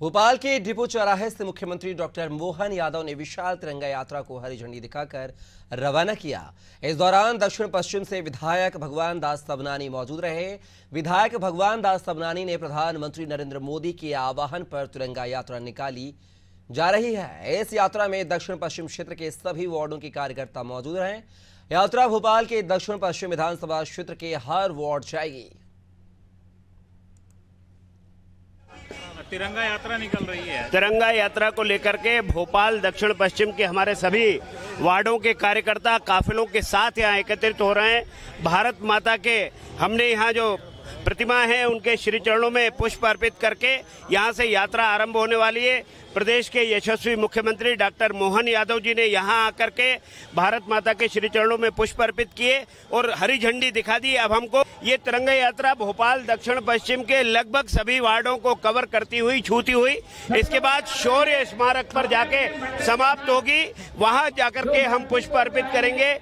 भोपाल के डिपो चौराहे से मुख्यमंत्री डॉक्टर मोहन यादव ने विशाल तिरंगा यात्रा को हरी झंडी दिखाकर रवाना किया इस दौरान दक्षिण पश्चिम से विधायक भगवान दास सबनानी मौजूद रहे विधायक भगवान दास सबनानी ने प्रधानमंत्री नरेंद्र मोदी के आवाहन पर तिरंगा यात्रा निकाली जा रही है इस यात्रा में दक्षिण पश्चिम क्षेत्र के सभी वार्डो के कार्यकर्ता मौजूद रहे यात्रा भोपाल के दक्षिण पश्चिम विधानसभा क्षेत्र के हर वार्ड जाएगी तिरंगा यात्रा निकल रही है तिरंगा यात्रा को लेकर के भोपाल दक्षिण पश्चिम के हमारे सभी वार्डों के कार्यकर्ता काफिलों के साथ यहाँ एकत्रित हो रहे हैं भारत माता के हमने यहाँ जो प्रतिमा है उनके श्री चरणों में पुष्प अर्पित करके यहाँ से यात्रा आरंभ होने वाली है प्रदेश के यशस्वी मुख्यमंत्री डॉक्टर मोहन यादव जी ने यहाँ आकर के भारत माता के श्री चरणों में पुष्प अर्पित किए और हरी झंडी दिखा दी अब हमको ये तिरंगा यात्रा भोपाल दक्षिण पश्चिम के लगभग सभी वार्डो को कवर करती हुई छूती हुई इसके बाद शौर्य स्मारक पर जाके समाप्त होगी वहाँ जाकर के हम पुष्प अर्पित करेंगे